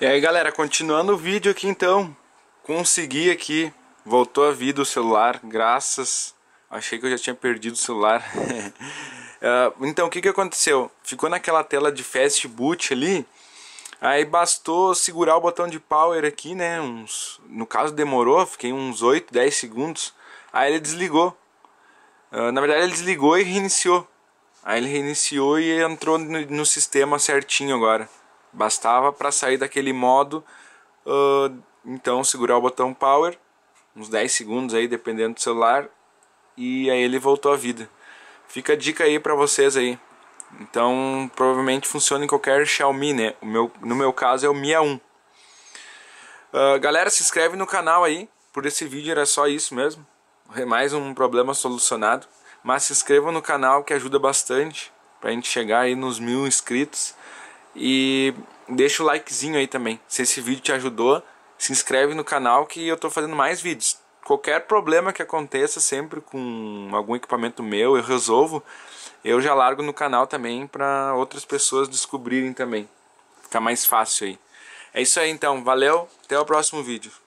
E aí galera, continuando o vídeo aqui então, consegui aqui, voltou a vida o celular, graças, achei que eu já tinha perdido o celular. uh, então o que, que aconteceu? Ficou naquela tela de fast boot ali, aí bastou segurar o botão de power aqui, né, uns, no caso demorou, fiquei uns 8, 10 segundos, aí ele desligou. Uh, na verdade ele desligou e reiniciou. Aí ele reiniciou e entrou no, no sistema certinho agora. Bastava para sair daquele modo, uh, então segurar o botão power, uns 10 segundos aí, dependendo do celular, e aí ele voltou à vida. Fica a dica aí para vocês aí. Então, provavelmente funciona em qualquer Xiaomi, né? O meu, no meu caso é o Mi A1. Uh, ah, galera, se inscreve no canal aí. Por esse vídeo era só isso mesmo. É mais um problema solucionado. Mas se inscreva no canal que ajuda bastante pra gente chegar aí nos mil inscritos. E deixa o likezinho aí também. Se esse vídeo te ajudou, se inscreve no canal que eu estou fazendo mais vídeos. Qualquer problema que aconteça sempre com algum equipamento meu, eu resolvo. Eu já largo no canal também para outras pessoas descobrirem também. Fica mais fácil aí. É isso aí então, valeu, até o próximo vídeo.